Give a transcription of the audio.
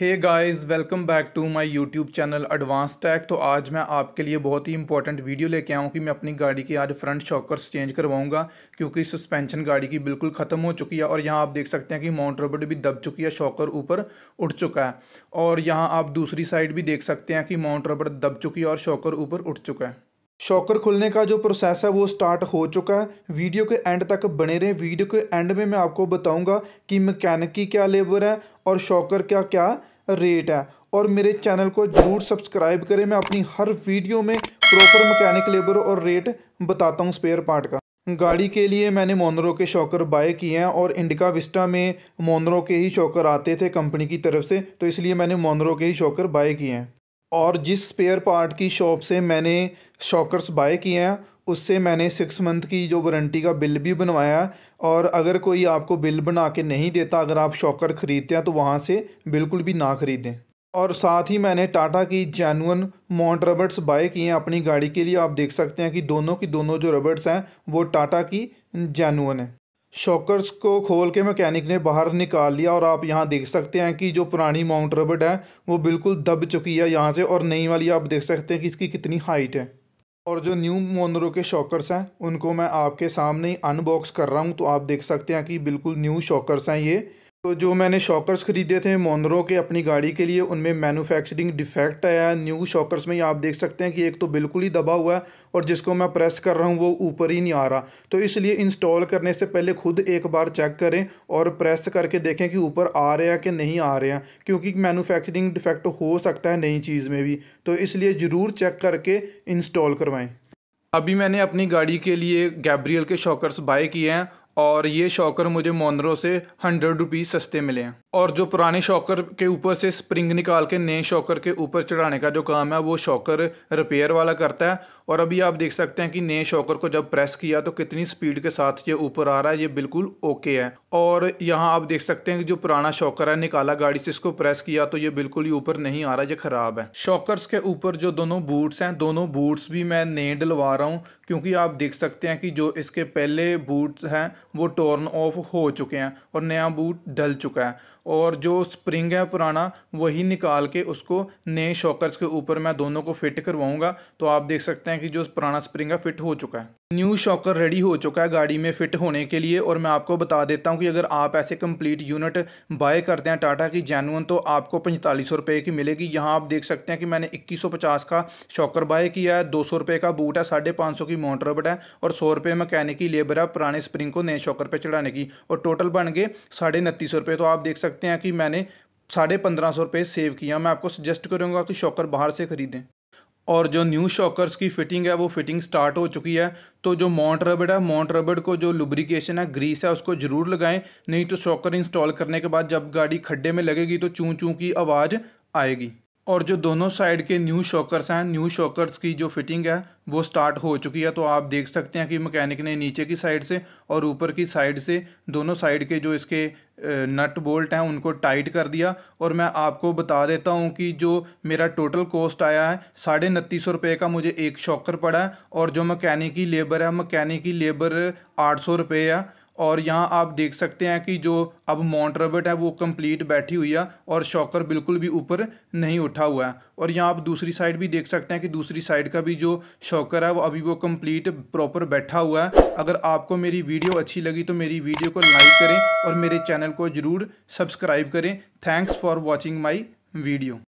hey guys welcome back to my YouTube channel advance tech तो आज मैं आपके लिए बहुत ही इंपॉर्टेंट वीडियो लेके आऊँ कि मैं अपनी गाड़ी के आज फ्रंट शॉकर्स चेंज करवाऊंगा क्योंकि सस्पेंशन गाड़ी की बिल्कुल ख़त्म हो चुकी है और यहाँ आप देख सकते हैं कि माउंट रबड भी दब चुकी है शॉकर ऊपर उठ चुका है और यहाँ आप दूसरी साइड भी देख सकते हैं कि माउंट रबड दब चुकी है और शॉकर ऊपर उठ चुका है शॉकर खुलने का जो प्रोसेस है वो स्टार्ट हो चुका है वीडियो के एंड तक बने रहें वीडियो के एंड में मैं आपको बताऊंगा कि मैकेनिक की क्या लेबर है और शॉकर का क्या रेट है और मेरे चैनल को ज़रूर सब्सक्राइब करें मैं अपनी हर वीडियो में प्रॉपर मैकेनिक लेबर और रेट बताता हूँ स्पेयर पार्ट का गाड़ी के लिए मैंने मोनरो के शॉकर बाय किए हैं और इंडिका विस्टा में मोनरो के ही शॉकर आते थे कंपनी की तरफ से तो इसलिए मैंने मोनरो के ही शॉकर बाय किए हैं और जिस स्पेयर पार्ट की शॉप से मैंने शॉकर्स बाय किए हैं उससे मैंने सिक्स मंथ की जो वारंटी का बिल भी बनवाया और अगर कोई आपको बिल बना के नहीं देता अगर आप शॉकर ख़रीदते हैं तो वहाँ से बिल्कुल भी ना ख़रीदें और साथ ही मैंने टाटा की जैनुअन माउंट रबर्ट्स बाय किए हैं अपनी गाड़ी के लिए आप देख सकते हैं कि दोनों की दोनों जो रबर्ट्स हैं वो टाटा की जैनुअन है शॉकर्स को खोल के मैकेनिक ने बाहर निकाल लिया और आप यहाँ देख सकते हैं कि जो पुरानी माउंट रबड है वो बिल्कुल दब चुकी है यहाँ से और नई वाली आप देख सकते हैं कि इसकी कितनी हाइट है और जो न्यू मोनरो के शॉकर्स हैं उनको मैं आपके सामने ही अनबॉक्स कर रहा हूँ तो आप देख सकते हैं कि बिल्कुल न्यू शॉकर्स हैं ये तो जो मैंने शॉकर्स ख़रीदे थे मोनरो के अपनी गाड़ी के लिए उनमें मैन्युफैक्चरिंग डिफेक्ट आया है न्यू शॉकर्स में ही आप देख सकते हैं कि एक तो बिल्कुल ही दबा हुआ है और जिसको मैं प्रेस कर रहा हूँ वो ऊपर ही नहीं आ रहा तो इसलिए इंस्टॉल करने से पहले खुद एक बार चेक करें और प्रेस करके देखें कि ऊपर आ रहे हैं कि नहीं आ रहे हैं क्योंकि मैनुफैक्चरिंग डिफेक्ट हो सकता है नई चीज़ में भी तो इसलिए ज़रूर चेक करके इंस्टॉल करवाएँ अभी मैंने अपनी गाड़ी के लिए गैब्रियल के शॉकर्स बाय किए हैं और ये शॉकर मुझे मोनरो से हंड्रेड रुपीज़ सस्ते मिले हैं और जो पुराने शॉकर के ऊपर से स्प्रिंग निकाल के नए शॉकर के ऊपर चढ़ाने का जो काम है वो शॉकर रिपेयर वाला करता है और अभी आप देख सकते हैं कि नए शॉकर को जब प्रेस किया तो कितनी स्पीड के साथ ये ऊपर आ रहा है ये बिल्कुल ओके है और यहाँ आप देख सकते हैं कि जो पुराना शॉकर है निकाला गाड़ी से इसको प्रेस किया तो ये बिल्कुल ही ऊपर नहीं आ रहा ये ख़राब है शॉकर्स के ऊपर जो दोनों बूट्स हैं दोनों बूट्स भी मैं नए डलवा रहा हूँ क्योंकि आप देख सकते हैं कि जो इसके पहले बूट्स हैं वो टॉर्न ऑफ हो चुके हैं और नया बूट डल चुका है और जो स्प्रिंग है पुराना वही निकाल के उसको नए शॉकर्स के ऊपर मैं दोनों को फिट करवाऊँगा तो आप देख सकते हैं कि जो पुराना स्प्रिंग है फिट हो चुका है न्यू शॉकर रेडी हो चुका है गाड़ी में फिट होने के लिए और मैं आपको बता देता हूं कि अगर आप ऐसे कंप्लीट यूनिट बाय करते हैं टाटा की जैनुअन तो आपको पैंतालीस सौ रुपये की मिलेगी यहां आप देख सकते हैं कि मैंने 2150 सौ पचास का शॉकर बाय किया है दो सौ रुपये का बूट है साढ़े पाँच सौ की मोटर बट है और सौ रुपये मैकेनिक की लेबर है पुराने स्प्रिंग को नए शॉकर पर चढ़ाने की और टोटल बन गए साढ़े रुपये तो आप देख सकते हैं कि मैंने साढ़े पंद्रह सौ रुपये सेव किया मैं आपको सजेस्ट करूँगा कि शॉकर बाहर से खरीदें और जो न्यू शॉकर्स की फिटिंग है वो फिटिंग स्टार्ट हो चुकी है तो जो माउंट रबड़ है माउंट रबड़ को जो लुब्रिकेशन है ग्रीस है उसको ज़रूर लगाएं नहीं तो शॉकर इंस्टॉल करने के बाद जब गाड़ी खड्डे में लगेगी तो चूं चूं की आवाज़ आएगी और जो दोनों साइड के न्यू शॉकर्स हैं न्यू शॉकर्स की जो फिटिंग है वो स्टार्ट हो चुकी है तो आप देख सकते हैं कि मैकेनिक ने नीचे की साइड से और ऊपर की साइड से दोनों साइड के जो इसके नट बोल्ट हैं उनको टाइट कर दिया और मैं आपको बता देता हूँ कि जो मेरा टोटल कॉस्ट आया है साढ़े उनतीस सौ रुपये का मुझे एक शॉकर पड़ा है और जो मकैनिक की लेबर है मकैनिक की लेबर आठ सौ रुपये है और यहाँ आप देख सकते हैं कि जो अब माउंट रबट है वो कंप्लीट बैठी हुई है और शॉकर बिल्कुल भी ऊपर नहीं उठा हुआ है और यहाँ आप दूसरी साइड भी देख सकते हैं कि दूसरी साइड का भी जो शॉकर है वो अभी वो कंप्लीट प्रॉपर बैठा हुआ है अगर आपको मेरी वीडियो अच्छी लगी तो मेरी वीडियो को लाइक करें और मेरे चैनल को ज़रूर सब्सक्राइब करें thanks for watching my video